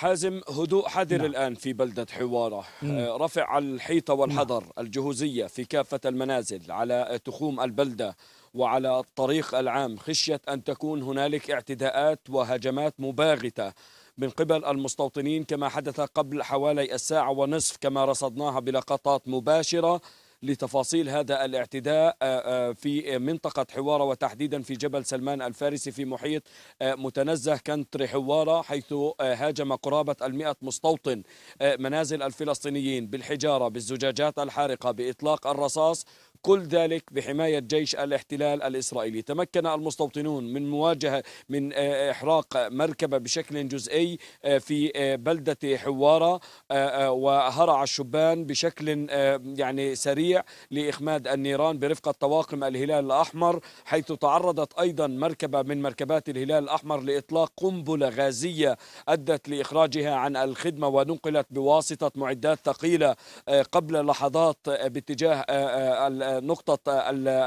حازم هدوء حذر نعم. الآن في بلدة حوارة مم. آه، رفع الحيطة والحذر نعم. الجهوزية في كافة المنازل على تخوم البلدة وعلى الطريق العام خشية أن تكون هنالك اعتداءات وهجمات مباغتة من قبل المستوطنين كما حدث قبل حوالي الساعة ونصف كما رصدناها بلقطات مباشرة لتفاصيل هذا الاعتداء آه، آه، في منطقة حوارة وتحديدا في جبل سلمان الفارسي في محيط آه، متنزه كنتري حوارة حيث هاجم قرابة المئة مستوطن منازل الفلسطينيين بالحجارة بالزجاجات الحارقة بإطلاق الرصاص كل ذلك بحماية جيش الاحتلال الإسرائيلي تمكن المستوطنون من مواجهة من آه، آه، إحراق مركبة بشكل جزئي آه، في بلدة حوارة وهرع الشبان بشكل يعني سريع لإخماد النيران برفقة طواقم الهلال الأحمر حيث تعرضت أيضا مركبة من مركبات الهلال الأحمر لإطلاق قنبلة غازية أدت لإخراجها عن الخدمة ونقلت بواسطة معدات ثقيلة قبل لحظات باتجاه نقطة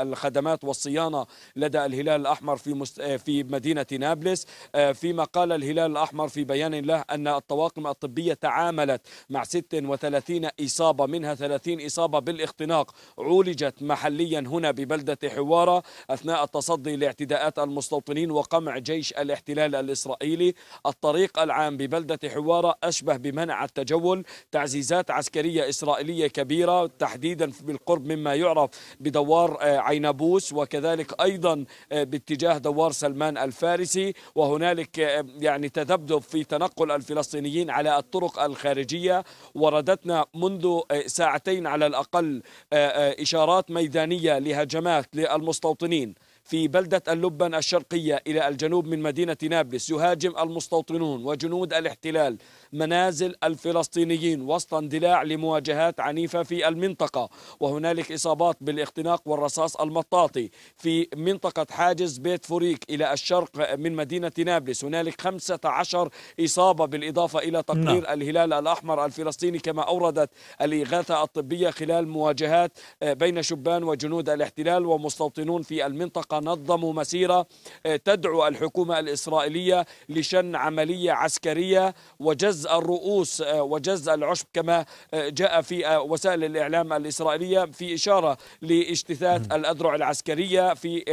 الخدمات والصيانة لدى الهلال الأحمر في في مدينة نابلس آه، فيما قال الهلال الأحمر في بيان له أن الطواقم الطبية تعاملت مع 36 إصابة منها 30 إصابة بالاختناق عولجت محليا هنا ببلدة حوارة أثناء التصدي لاعتداءات المستوطنين وقمع جيش الاحتلال الإسرائيلي الطريق العام ببلدة حوارة أشبه بمنع التجول تعزيزات عسكرية إسرائيلية كبيرة تحديدا بالقرب مما يعرف بدوار آه، عينبوس وكذلك أيضا آه، باتجاه دوار سلمان الفارسي وهنالك آه، يعني تذبذب في تنقل الفلسطينيين على الطرق الخارجية وردتنا منذ ساعتين على الأقل إشارات ميدانية لهجمات للمستوطنين في بلدة اللبن الشرقية إلى الجنوب من مدينة نابلس يهاجم المستوطنون وجنود الاحتلال منازل الفلسطينيين وسط اندلاع لمواجهات عنيفة في المنطقة وهنالك إصابات بالاختناق والرصاص المطاطي في منطقة حاجز بيت فوريك إلى الشرق من مدينة نابلس هنالك 15 إصابة بالإضافة إلى تقرير لا. نعم. الهلال الأحمر الفلسطيني كما أوردت الإغاثة الطبية خلال مواجهات بين شبان وجنود الاحتلال ومستوطنون في المنطقة نظموا مسيرة آه، تدعو الحكومة الإسرائيلية لشن عملية عسكرية وجزء الرؤوس آه، وجزء العشب كما آه، جاء في وسائل الإعلام الإسرائيلية في إشارة لاجتثاث الأذرع العسكرية في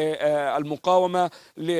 المقاومة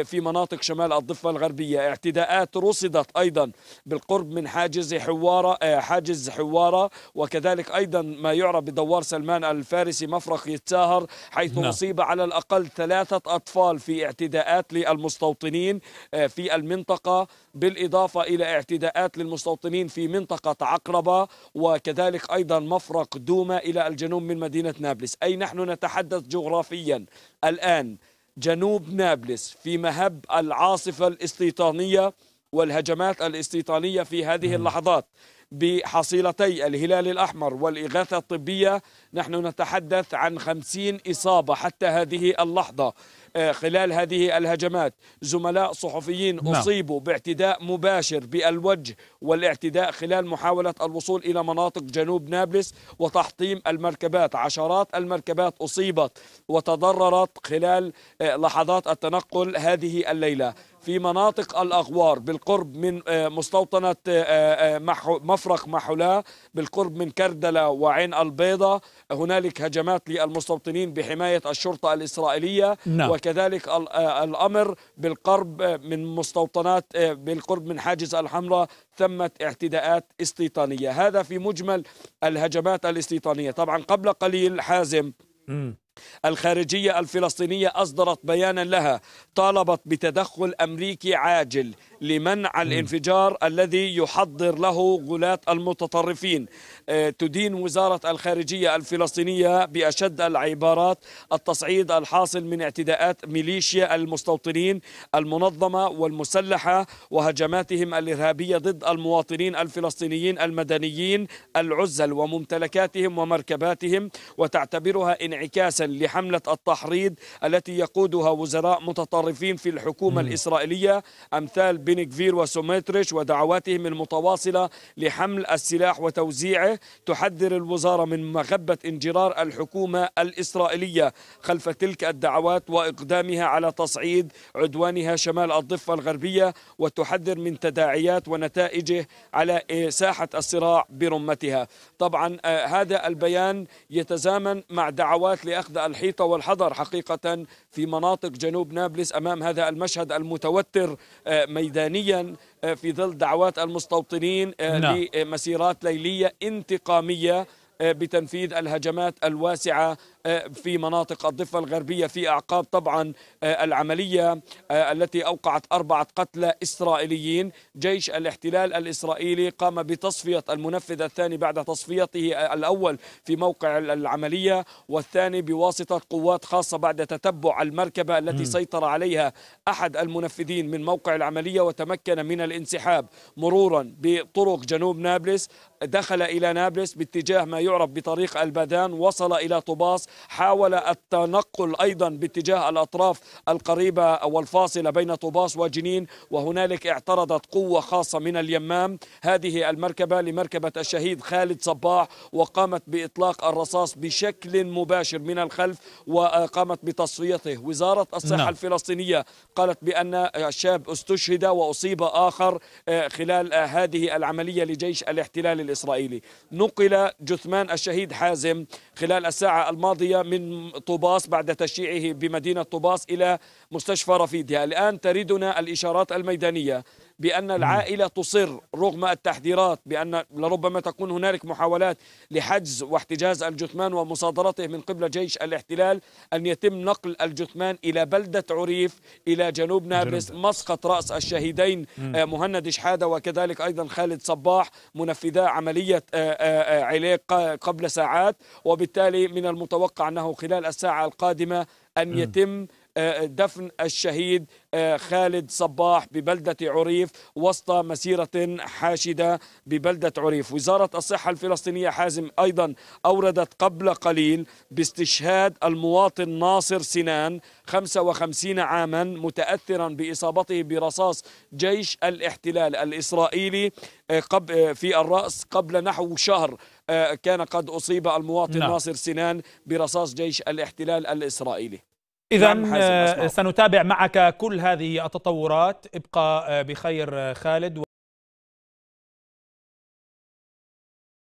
في مناطق شمال الضفة الغربية اعتداءات رصدت أيضا بالقرب من حاجز حوارة حاجز حوارة وكذلك أيضا ما يعرف بدوار سلمان الفارسي مفرق يتساهر حيث نعم. أصيب على الأقل ثلاثة أطفال في اعتداءات للمستوطنين آه، في المنطقة بالإضافة إلى اعتداءات للمستوطنين في منطقة عقربة وكذلك أيضا مفرق دوما إلى الجنوب من مدينة نابلس أي نحن نتحدث جغرافيا الآن جنوب نابلس في مهب العاصفة الاستيطانية والهجمات الاستيطانية في هذه اللحظات بحصيلتي الهلال الأحمر والإغاثة الطبية نحن نتحدث عن خمسين إصابة حتى هذه اللحظة آه، خلال هذه الهجمات زملاء صحفيين نعم. أصيبوا باعتداء مباشر بالوجه والاعتداء خلال محاولة الوصول إلى مناطق جنوب نابلس وتحطيم المركبات عشرات المركبات أصيبت وتضررت خلال آه، لحظات التنقل هذه الليلة في مناطق الأغوار بالقرب من آه، مستوطنة آه، آه، مفرق محلاه بالقرب من كردلة وعين البيضة هنالك هجمات للمستوطنين بحماية الشرطة الإسرائيلية نعم. وكذلك الأمر بالقرب من مستوطنات بالقرب من حاجز الحمراء تمت اعتداءات استيطانية هذا في مجمل الهجمات الاستيطانية طبعا قبل قليل حازم الخارجية الفلسطينية أصدرت بيانا لها طالبت بتدخل أمريكي عاجل لمنع الانفجار الذي يحضر له غلاة المتطرفين آه، تدين وزارة الخارجية الفلسطينية بأشد العبارات التصعيد الحاصل من اعتداءات ميليشيا المستوطنين المنظمة والمسلحة وهجماتهم الإرهابية ضد المواطنين الفلسطينيين المدنيين العزل وممتلكاتهم ومركباتهم وتعتبرها انعكاسا لحملة التحريض التي يقودها وزراء متطرفين في الحكومة الإسرائيلية أمثال بن كفير وسوميتريش ودعواتهم المتواصلة لحمل السلاح وتوزيعه تحذر الوزارة من مغبة انجرار الحكومة الإسرائيلية خلف تلك الدعوات وإقدامها على تصعيد عدوانها شمال الضفة الغربية وتحذر من تداعيات ونتائجه على ساحة الصراع برمتها طبعا آه، هذا البيان يتزامن مع دعوات لأخذ الحيطة والحذر حقيقة في مناطق جنوب نابلس أمام هذا المشهد المتوتر آه، ميدان ميدانيا آه، في ظل دعوات المستوطنين آه، نعم. لمسيرات ليلية انتقامية آه، بتنفيذ الهجمات الواسعة آه، في مناطق الضفة الغربية في أعقاب طبعا آه، العملية آه، التي أوقعت أربعة قتلى إسرائيليين جيش الاحتلال الإسرائيلي قام بتصفية المنفذ الثاني بعد تصفيته الأول في موقع العملية والثاني بواسطة قوات خاصة بعد تتبع المركبة التي سيطر عليها أحد المنفذين من موقع العملية وتمكن من الانسحاب مرورا بطرق جنوب نابلس دخل إلى نابلس باتجاه ما يعرف بطريق البدان وصل إلى طوباس حاول التنقل أيضا باتجاه الأطراف القريبة والفاصلة بين طوباس وجنين وهنالك اعترضت قوة خاصة من اليمام هذه المركبة لمركبة الشهيد خالد صباح وقامت بإطلاق الرصاص بشكل مباشر من الخلف وقامت بتصفيته وزارة الصحة لا. نعم. الفلسطينية قالت بأن الشاب استشهد وأصيب آخر آه، خلال آه، هذه العملية لجيش الاحتلال الإسرائيلي نقل جثمان الشهيد حازم خلال الساعة الماضية القضية من طوباس بعد تشييعه بمدينة طوباس إلى مستشفى رفيدها الآن تريدنا الإشارات الميدانية بأن العائلة تصر رغم التحذيرات بأن لربما تكون هنالك محاولات لحجز واحتجاز الجثمان ومصادرته من قبل جيش الاحتلال أن يتم نقل الجثمان إلى بلدة عريف إلى جنوب نابلس مسقط رأس الشهيدين آه، مهند شحادة وكذلك أيضا خالد صباح منفذا عملية آه، آه، علاق قبل ساعات وبالتالي من المتوقع أنه خلال الساعة القادمة أن يتم آه، دفن الشهيد آه، خالد صباح ببلدة عريف وسط مسيرة حاشدة ببلدة عريف وزارة الصحة الفلسطينية حازم أيضا أوردت قبل قليل باستشهاد المواطن ناصر سنان 55 عاما متأثرا بإصابته برصاص جيش الاحتلال الإسرائيلي آه، في الرأس قبل نحو شهر كان قد أصيب المواطن نعم. ناصر سنان برصاص جيش الاحتلال الإسرائيلي إذا نعم، آه، سنتابع معك كل هذه التطورات ابقى آه، بخير آه، خالد